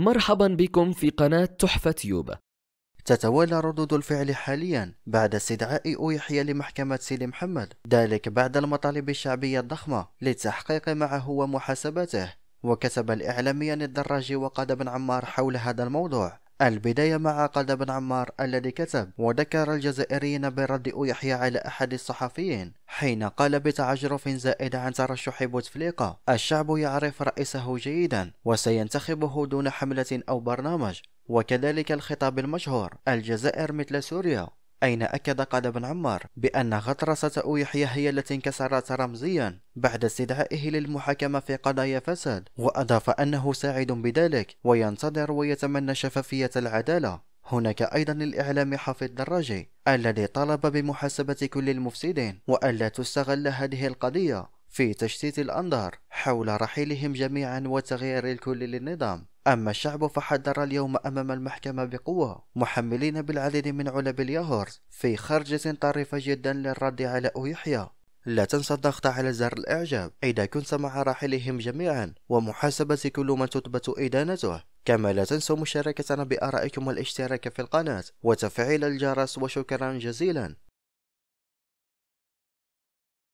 مرحبا بكم في قناة تحفة يوب تتوالى ردود الفعل حاليا بعد استدعاء يحيى لمحكمة سيدي محمد ذلك بعد المطالب الشعبية الضخمة للتحقيق معه ومحاسبته وكتب الإعلاميان الدراجي وقاد بن عمار حول هذا الموضوع البداية مع قادة بن عمار الذي كتب وذكر الجزائريين برد يحيى على أحد الصحفيين حين قال بتعجرف زائد عن ترشح بوتفليقة الشعب يعرف رئيسه جيدا وسينتخبه دون حملة أو برنامج وكذلك الخطاب المشهور الجزائر مثل سوريا أين أكد قاد بن عمار بأن غطرسة أو يحيى هي التي انكسرت رمزيا بعد استدعائه للمحاكمة في قضايا فساد وأضاف أنه سعيد بذلك وينتظر ويتمنى شفافية العدالة هناك أيضا الإعلام حفيظ دراجي الذي طلب بمحاسبة كل المفسدين وألا تستغل هذه القضية في تشتيت الأنظار حول رحيلهم جميعا وتغيير الكل للنظام أما الشعب فحضر اليوم أمام المحكمة بقوة محملين بالعديد من علب اليهورز في خرجة طريفة جدا للرد على أو يحيى لا تنسى الضغط على زر الإعجاب إذا كنت مع راحلهم جميعا ومحاسبة كل من تثبت إدانته كما لا تنسوا مشاركتنا بآرائكم والاشتراك في القناة وتفعيل الجرس وشكرا جزيلا